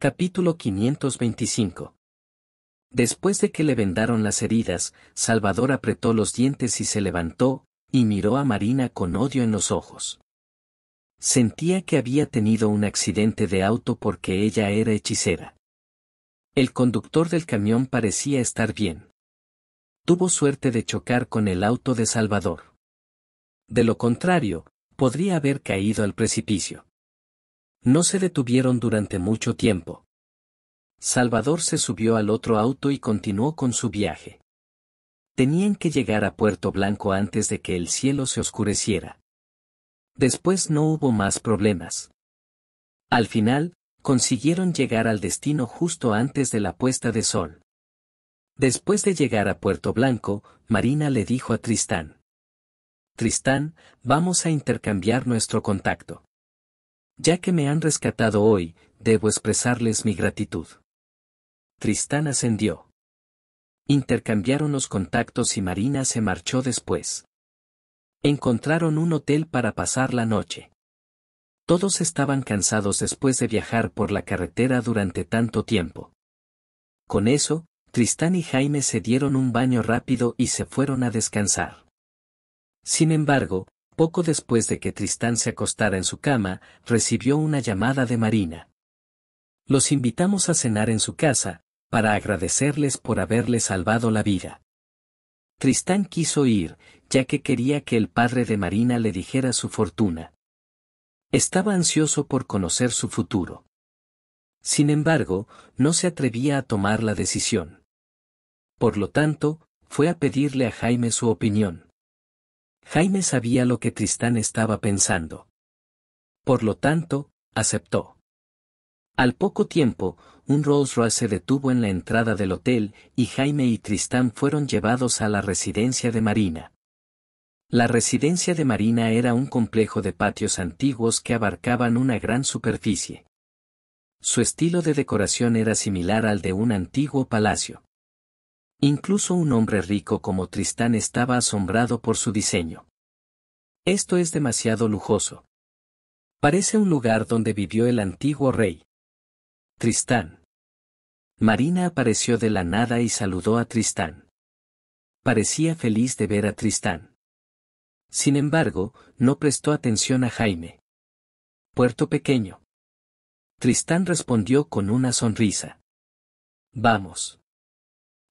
Capítulo 525 Después de que le vendaron las heridas, Salvador apretó los dientes y se levantó, y miró a Marina con odio en los ojos. Sentía que había tenido un accidente de auto porque ella era hechicera. El conductor del camión parecía estar bien. Tuvo suerte de chocar con el auto de Salvador. De lo contrario, podría haber caído al precipicio. No se detuvieron durante mucho tiempo. Salvador se subió al otro auto y continuó con su viaje. Tenían que llegar a Puerto Blanco antes de que el cielo se oscureciera. Después no hubo más problemas. Al final, consiguieron llegar al destino justo antes de la puesta de sol. Después de llegar a Puerto Blanco, Marina le dijo a Tristán. Tristán, vamos a intercambiar nuestro contacto. Ya que me han rescatado hoy, debo expresarles mi gratitud. Tristán ascendió. Intercambiaron los contactos y Marina se marchó después. Encontraron un hotel para pasar la noche. Todos estaban cansados después de viajar por la carretera durante tanto tiempo. Con eso, Tristán y Jaime se dieron un baño rápido y se fueron a descansar. Sin embargo, poco después de que Tristán se acostara en su cama, recibió una llamada de Marina. Los invitamos a cenar en su casa, para agradecerles por haberle salvado la vida. Tristán quiso ir, ya que quería que el padre de Marina le dijera su fortuna. Estaba ansioso por conocer su futuro. Sin embargo, no se atrevía a tomar la decisión. Por lo tanto, fue a pedirle a Jaime su opinión. Jaime sabía lo que Tristán estaba pensando. Por lo tanto, aceptó. Al poco tiempo, un Rolls Royce se detuvo en la entrada del hotel y Jaime y Tristán fueron llevados a la residencia de Marina. La residencia de Marina era un complejo de patios antiguos que abarcaban una gran superficie. Su estilo de decoración era similar al de un antiguo palacio. Incluso un hombre rico como Tristán estaba asombrado por su diseño. Esto es demasiado lujoso. Parece un lugar donde vivió el antiguo rey. Tristán. Marina apareció de la nada y saludó a Tristán. Parecía feliz de ver a Tristán. Sin embargo, no prestó atención a Jaime. Puerto Pequeño. Tristán respondió con una sonrisa. Vamos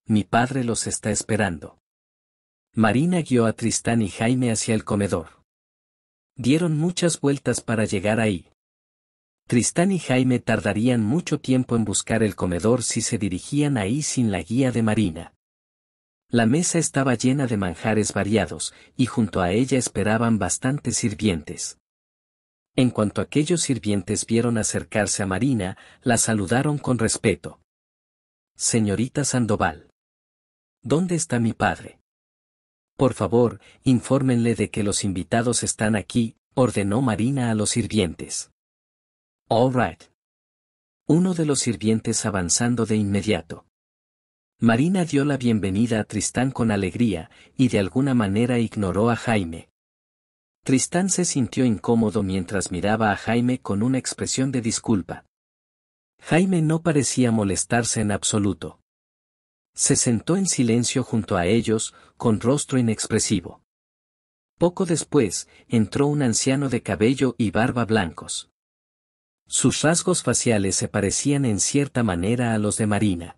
mi padre los está esperando. Marina guió a Tristán y Jaime hacia el comedor. Dieron muchas vueltas para llegar ahí. Tristán y Jaime tardarían mucho tiempo en buscar el comedor si se dirigían ahí sin la guía de Marina. La mesa estaba llena de manjares variados, y junto a ella esperaban bastantes sirvientes. En cuanto aquellos sirvientes vieron acercarse a Marina, la saludaron con respeto. Señorita Sandoval. ¿Dónde está mi padre? Por favor, infórmenle de que los invitados están aquí, ordenó Marina a los sirvientes. All right. Uno de los sirvientes avanzando de inmediato. Marina dio la bienvenida a Tristán con alegría, y de alguna manera ignoró a Jaime. Tristán se sintió incómodo mientras miraba a Jaime con una expresión de disculpa. Jaime no parecía molestarse en absoluto. Se sentó en silencio junto a ellos, con rostro inexpresivo. Poco después, entró un anciano de cabello y barba blancos. Sus rasgos faciales se parecían en cierta manera a los de Marina.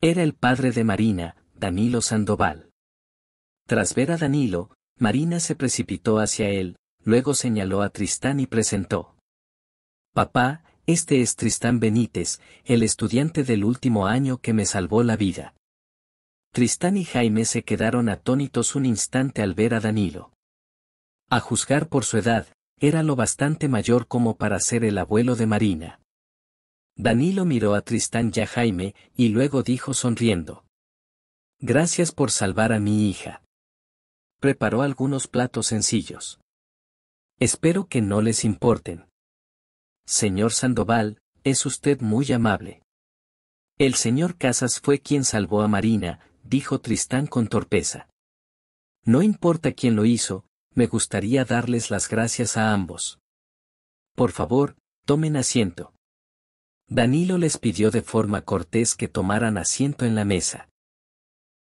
Era el padre de Marina, Danilo Sandoval. Tras ver a Danilo, Marina se precipitó hacia él, luego señaló a Tristán y presentó. Papá, este es Tristán Benítez, el estudiante del último año que me salvó la vida. Tristán y Jaime se quedaron atónitos un instante al ver a Danilo. A juzgar por su edad, era lo bastante mayor como para ser el abuelo de Marina. Danilo miró a Tristán y a Jaime, y luego dijo sonriendo. Gracias por salvar a mi hija. Preparó algunos platos sencillos. Espero que no les importen. Señor Sandoval, es usted muy amable. El señor Casas fue quien salvó a Marina, dijo Tristán con torpeza. No importa quién lo hizo, me gustaría darles las gracias a ambos. Por favor, tomen asiento. Danilo les pidió de forma cortés que tomaran asiento en la mesa.